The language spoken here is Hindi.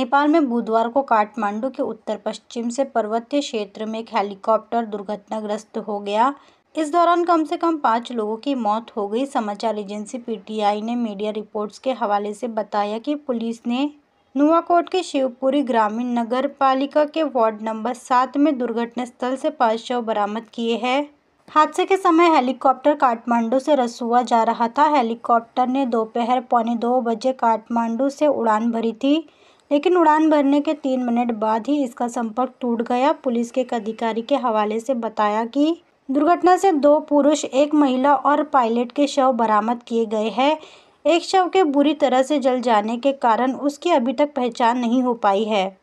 नेपाल में बुधवार को काठमांडू के उत्तर पश्चिम से पर्वतीय क्षेत्र में एक हेलीकॉप्टर दुर्घटनाग्रस्त हो गया इस दौरान कम से कम पाँच लोगों की मौत हो गई समाचार एजेंसी पीटीआई ने मीडिया रिपोर्ट्स के हवाले से बताया कि पुलिस ने नुआकोट के शिवपुरी ग्रामीण नगर पालिका के वार्ड नंबर सात में दुर्घटना स्थल से पाँच शव बरामद किए हैं हादसे के समय हेलीकॉप्टर काठमांडू से रसुआ जा रहा था हेलीकॉप्टर ने दोपहर पौने दो बजे काठमांडू से उड़ान भरी थी लेकिन उड़ान भरने के तीन मिनट बाद ही इसका संपर्क टूट गया पुलिस के एक अधिकारी के हवाले से बताया कि दुर्घटना से दो पुरुष एक महिला और पायलट के शव बरामद किए गए हैं एक शव के बुरी तरह से जल जाने के कारण उसकी अभी तक पहचान नहीं हो पाई है